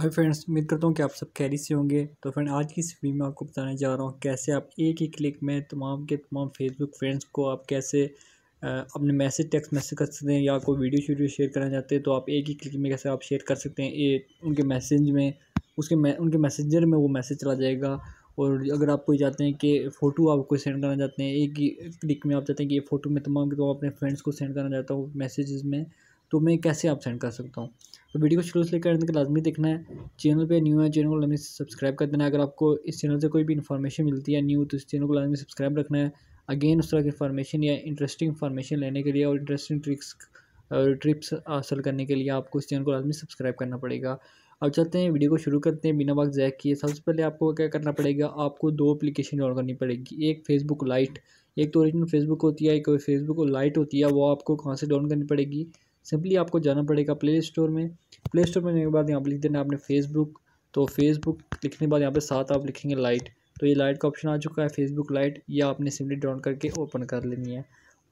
भाई फ्रेंड्स उम्मीद करता हूँ कि आप सब कैरी से होंगे तो फ्रेंड आज की इस वीडियो में आपको बताने जा रहा हूँ कैसे आप एक ही क्लिक में तमाम के तमाम फेसबुक फ्रेंड्स को आप कैसे अपने मैसेज टेक्स्ट मैसेज कर सकते हैं या कोई वीडियो शीडियो शेयर करना चाहते हैं तो आप एक ही क्लिक में कैसे आप शेयर कर सकते हैं ए, उनके मैसेज में उसके मै, उनके मैसेंजर में वो मैसेज चला जाएगा और अगर आप कोई चाहते हैं कि फ़ोटो आपको सेंड करना चाहते हैं एक ही क्लिक में आप चाहते हैं कि ये फ़ोटो में तमाम के तमाम अपने फ्रेंड्स को सेंड करना चाहता हूँ मैसेज में तो मैं कैसे आप सेंड कर सकता हूँ तो वीडियो को शुरू से लेकर तक लाजमी देखना है चैनल पे न्यू है चैनल को लाजमी सब्सक्राइब कर देना है अगर आपको इस चैनल से कोई भी इन्फॉर्मेशन मिलती है न्यू तो इस चैनल को लाजमी सब्सक्राइब रखना है अगेन उस तरह की इन्फॉर्मेशन या इंटरेस्टिंग इन्फॉर्मेशन लेने के लिए और इंटरेस्टिंग ट्रिक्स और ट्रिप्स हासिल करने के लिए आपको इस चैनल को लाजमी सब्सक्राइब करना पड़ेगा अब चलते हैं वीडियो को शुरू करते हैं बिना वक्त जैक किए सबसे पहले आपको क्या करना पड़ेगा आपको दो एप्लीकेशन डाउन करनी पड़ेगी एक फेसबुक लाइट एक तो ओरिजिनल फेसबुक होती है एक फेसबुक लाइट होती है वो आपको कहाँ से डाउन करनी पड़ेगी सिंपली आपको जाना पड़ेगा प्ले स्टोर में प्ले स्टोर में जाने के बाद यहाँ पर लिख देना आपने फेसबुक तो फेसबुक लिखने के बाद यहाँ पर साथ आप लिखेंगे लाइट तो ये लाइट का ऑप्शन आ चुका है फेसबुक लाइट या आपने सिंपली डाउन करके ओपन कर लेनी है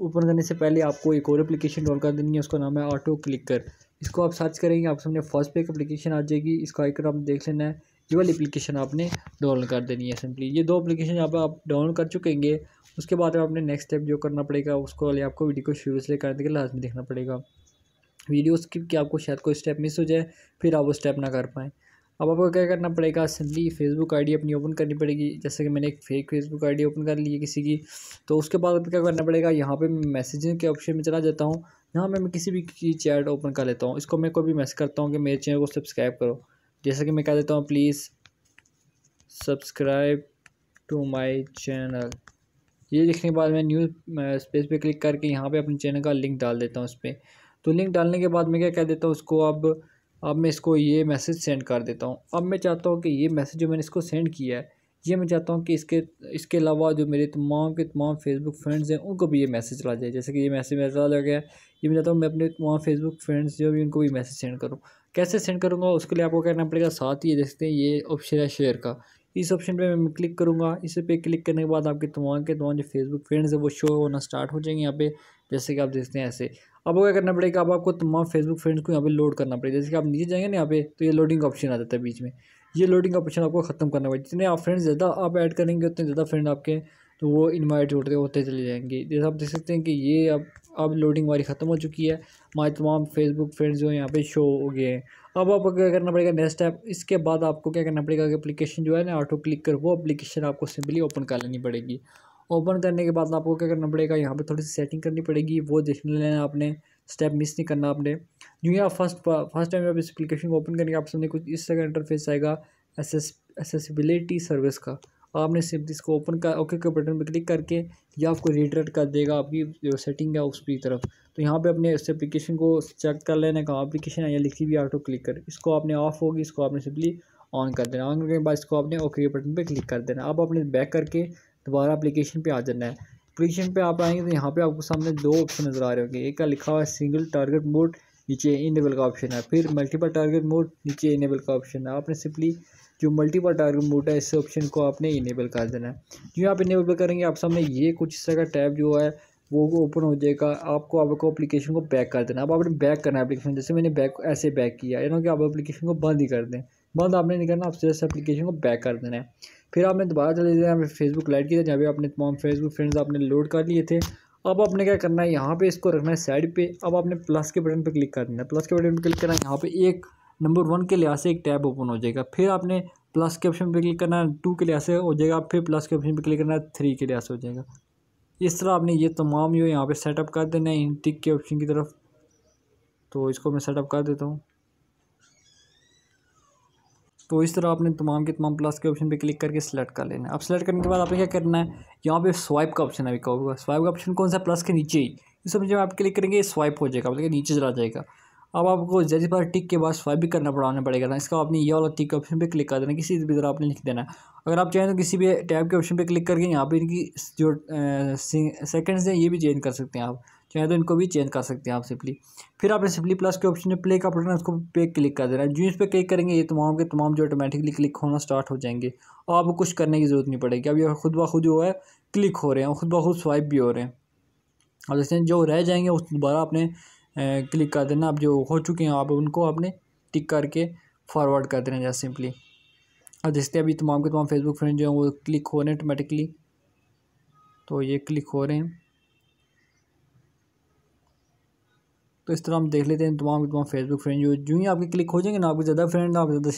ओपन करने से पहले आपको एक और एप्लीकेशन डाउन कर देनी है उसका नाम है ऑटो क्लिक कर इसको आप सर्च करेंगे आप सामने फर्स्ट पे एक अपलीकेशन आ जाएगी इसका आइकन आप देख लेना है ये वाली एप्लीकेशन आपने डाउनलोड कर देनी है सिंपली ये दो एप्लीकेशन यहाँ पर आप डाउनलोड कर चुकेंगे उसके बाद आपने नेक्स्ट स्टेप जो करना पड़ेगा उसको वाले आपको वीडियो को शुरू से लेकर के लास्ट में देखना पड़ेगा वीडियो स्किप किया आपको शायद कोई स्टेप मिस हो जाए फिर आप वो स्टेप ना कर पाएँ अब आपको क्या करना पड़ेगा सिंपली फेसबुक आईडी अपनी ओपन करनी पड़ेगी जैसे कि मैंने एक फेक फेसबुक आईडी ओपन कर ली है किसी की तो उसके बाद क्या करना पड़ेगा यहाँ पे मैसेजिंग के ऑप्शन में चला जाता हूँ यहाँ पे मैं किसी भी की चैट ओपन कर लेता हूँ इसको मैं कोई भी मैसेज करता हूँ कि मेरे चैनल को सब्सक्राइब करो जैसे कि मैं कह देता हूँ please subscribe to my channel ये लिखने के बाद मैं न्यूज़ स्पेस पर क्लिक करके यहाँ पर अपने चैनल का लिंक डाल देता हूँ उस पर तो लिंक डालने के बाद मैं क्या कह देता हूँ उसको अब अब मैं इसको ये मैसेज सेंड कर देता हूँ अब मैं चाहता हूँ कि ये मैसेज जो मैंने इसको सेंड किया है ये मैं चाहता हूँ कि इसके इसके अलावा जो मेरे तमाम के तमाम फेसबुक फ्रेंड्स हैं उनको भी ये मैसेज चला जाए जैसे कि ये मैसेज मेरा चला गया ये मैं चाहता हूँ मैं अपने तमाम फेसबुक फ्रेंड्स जो भी उनको भी मैसेज सेंड करूँ कैसे सेंड करूँगा उसके लिए आपको करना पड़ेगा साथ ही ये देखते हैं ये ऑप्शन है शेयर का इस ऑप्शन पर मैं क्लिक करूँगा इस पर क्लिक करने के बाद आपके तमाम के तमाम जो फेसबुक फ्रेंड्स हैं वो शो होना स्टार्ट हो जाएंगे यहाँ पे जैसे कि आप देखते हैं ऐसे आपको क्या करना पड़ेगा अब आपको तमाम फेसबुक फ्रेंड्स को यहाँ पे लोड करना पड़ेगा जैसे कि आप नीचे जाएंगे ना यहाँ पे तो ये लोडिंग का ऑप्शन आ जाता है बीच में ये लोडिंग का ऑप्शन आपको खत्म करना पड़ेगा जितने आप फ्रेंड्स ज़्यादा आप ऐड करेंगे उतने ज़्यादा फ्रेंड आपके तो वो इन्वाइट होते होते चले जाएंगे जैसे आप देख सकते हैं कि ये अब अब लोडिंग हमारी ख़त्म हो चुकी है हमारे तमाम फेसबुक फ्रेंड्स जो हैं यहाँ पे शो हो गए हैं अब आपको क्या करना पड़ेगा नेक्स्ट ऐप इसके बाद आपको क्या करना पड़ेगा कि एप्लीकेशन जो है ना ऑटो क्लिक कर वो एप्लीकेशन आपको सिंपली ओपन कर लेनी पड़ेगी ओपन करने के बाद आपको क्या करना पड़ेगा यहाँ पे थोड़ी सी सेटिंग करनी पड़ेगी वो देख लेना आपने स्टेप मिस नहीं करना आपने जो ये आप फर्स्ट फर्स्ट टाइम आप इस एप्लीकेशन को ओपन करेंगे आप सामने कुछ इस तरह का इंटरफेस आएगा एसेस एसेसिबिलिटी सर्विस का आपने सिर्फ इसको ओपन का ओके के बटन पर क्लिक करके ये आपको रिटर्ट कर देगा आपकी जो सेटिंग है उसकी तरफ तो यहाँ पे अपने इस एप्लीकेशन को चेक कर लेना कहाँ अपलीकेशन है या लिखी हुई ऑटो क्लिक कर इसको आपने ऑफ होगी इसको आपने सिंपली ऑन कर देना ऑन करने के बाद इसको आपने ओके के बटन पर क्लिक कर देना अब आपने बैक करके दोबारा अप्लीकेशन पर आ जाना है अप्लीकेशन पर आप आएंगे तो यहाँ पर आपको सामने दो ऑप्शन नज़र आ रहे होंगे एक का लिखा हुआ है सिंगल टारगेट मोड नीचे इनेबल का ऑप्शन है फिर मल्टीपल टारगेट मोड नीचे इनेबल का ऑप्शन है आपने सिंपली जो मल्टीपल टारगेट मोड है इस ऑप्शन को आपने इनेबल कर देना है जो आप इनेबल करेंगे आप सामने ये कुछ हिस्सा का टैब जो है वो ओपन हो जाएगा आपको आपको एप्लीकेशन को बैक कर देना अब आपने बैक करना है एप्लीकेशन जैसे मैंने बैक ऐसे बैक किया यानी कि आप एप्लीकेशन को बंद ही कर दें बंद आपने नहीं करना आपसे जैसे एप्लीकेशन को बैक कर देना है फिर आपने दोबारा चले जाना फेसबुक लाइट किया जहाँ पे अपने तमाम फेसबुक फ्रेंड्स आपने लोड कर लिए थे अब आपने क्या करना है यहाँ पे इसको रखना है साइड पे अब आपने प्लस के बटन पे क्लिक कर देना है प्लस के बटन पे क्लिक करना है यहाँ पे एक नंबर वन के लिहाज से एक टैब ओपन हो जाएगा फिर आपने प्लस के ऑप्शन पर क्लिक करना है टू के लिहाज से हो जाएगा फिर प्लस के ऑप्शन पर क्लिक करना है थ्री के लिहाज से हो जाएगा इस तरह आपने ये तमाम जो यहाँ पर सेटअप कर देना है इन टिक के ऑप्शन की तरफ तो इसको मैं सेटअप कर देता हूँ तो इस तरह आपने तमाम के तमाम प्लस के ऑप्शन पे क्लिक करके सेलेक्ट कर लेना है अब सेलेक्ट करने के बाद आपने क्या करना है यहाँ पे स्वाइप का ऑप्शन अभी कहूँगा स्वाइप का ऑप्शन कौन सा प्लस के नीचे ही इस समय जब आप क्लिक करेंगे स्वाइप हो जाएगा मतलब नीचे चला जाएगा अब आपको जैसे बार टिक के बाद स्वाइप भी करना पड़ाना पड़ेगा ना इसका आपने ये वाला टिक के ऑप्शन पर क्लिक कर देना किसी भी तरह आपने लिख देना है अगर आप चाहें तो किसी भी टैब के ऑप्शन पर क्लिक करके यहाँ पर इनकी जो सेकेंड्स हैं ये भी चेंज कर सकते हैं आप चाहे तो इनको भी चेंज कर सकते हैं आप सिंपली फिर आपने सिंपली प्लस के ऑप्शन में प्ले का बटन है उसको पे क्लिक कर देना है जो इस पर क्लिक करेंगे ये तमाम के तमाम जो ऑटोमेटिकली क्लिक होना स्टार्ट हो जाएंगे और आपको कुछ करने की ज़रूरत नहीं पड़ेगी अब ये खुद ब खुद जो है क्लिक हो रहे हैं खुद ब खुद स्वाइप भी हो रहे हैं और जैसे जो रह जाएंगे उस दोबारा आपने क्लिक कर देना आप जो हो चुके हैं आप उनको आपने टिक करके फॉरवर्ड कर देना जैसे सिंपली और जिससे अभी तमाम के तमाम फेसबुक फ्रेंड जो हैं वो क्लिक हो रहे हैं ऑटोमेटिकली तो ये क्लिक हो रहे हैं तो इस तरह हम देख लेते हैं तमाम तमाम फेसबुक फ्रेंड जो जो ही आपके क्लिक हो जाएंगे ना आपके ज़्यादा फ्रेंड ना आप ज़्यादा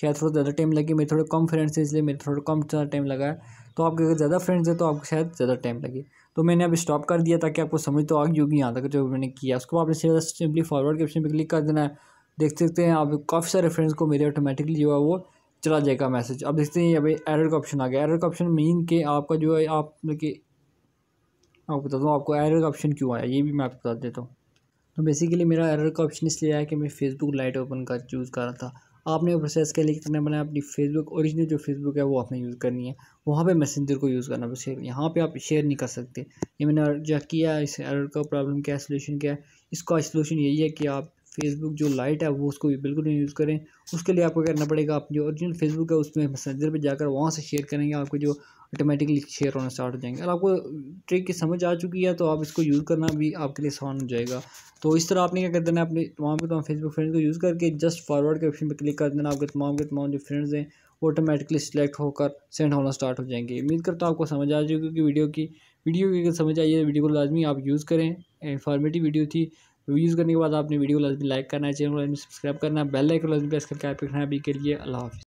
शायद थोड़ा ज़्यादा टाइम लगे मेरे थोड़े कम फ्रेंड्स हैं इसलिए मेरे थोड़ा कम ज़्यादा टाइम लगा है तो आपके अगर ज़्यादा फ्रेंड्स हैं तो आपको शायद ज़्यादा टाइम लगे तो मैंने अब स्टॉप कर दिया ताकि आपको समझ तो आ गई होगी यहाँ तक जो मैंने किया उसको आपने सीधा सिंपली फॉरवर्ड के ऑप्शन पर क्लिक कर देना है देख सकते हैं आप काफ़ी सारे फ्रेंड्स को मेरे ऑटोमेटिकली जो है वो चला जाएगा मैसेज अब देखते हैं अभी एरर का ऑप्शन आ गया एरर का ऑप्शन मीन के आपका जो है आप मतलब आपको बता दूँ आपको एरर का ऑप्शन क्यों आया ये भी मैं आपको बता देता हूँ तो बेसिकली मेरा एरर का ऑप्शन इसलिए आया कि मैं फेसबुक लाइट ओपन का चूज़ कर रहा था आपने प्रोसेस के लिए कितना बनाया अपनी फेसबुक ओरिजिनल जो फेसबुक है वो आपने यूज़ करनी है वहाँ पे मैसेंजर को यूज़ करना बस यहाँ पे आप शेयर नहीं कर सकते ये मैंने जो किया इस एरर का प्रॉब्लम क्या है सोल्यूशन क्या है इसका सोल्यूशन यही है कि आप फेसबुक जो लाइट है वो उसको भी बिल्कुल नहीं यूज़ करें उसके लिए आपको करना पड़ेगा आप जो ओरिजिनल फेसबुक है उसमें मैसेंजर पे जाकर वहाँ से शेयर करेंगे आपको जो ऑटोमेटिकली शेयर होना स्टार्ट हो जाएंगे अगर आपको ट्रिक की समझ आ चुकी है तो आप इसको यूज़ करना भी आपके लिए आसान हो जाएगा तो इस तरह आपने क्या कर देना है अपने तमाम के तमाम फेसबुक फ्रेंड्स को यूज़ करके जस्ट फॉरवर्ड के ऑप्शन पर क्लिक कर देना आपके तमाम के तमाम जो फ्रेंड्स हैं ऑटोमेटिकली सिलेक्ट होकर सेंड होना स्टार्ट हो जाएंगे उम्मीद करता हूँ आपको समझ आ जाएगी क्योंकि वीडियो की वीडियो की अगर समझ आई है वीडियो को लाजमी आप यूज़ करें इन्फॉर्मेटिव वीडियो थी यूज़ करने के बाद आपने वीडियो को लाजमी लाइक करना है चैनल को सब्सक्राइब करना है बेल को लाजमी प्रेस करके आप रखना है अभी के लिए अल्लाह हाफिज़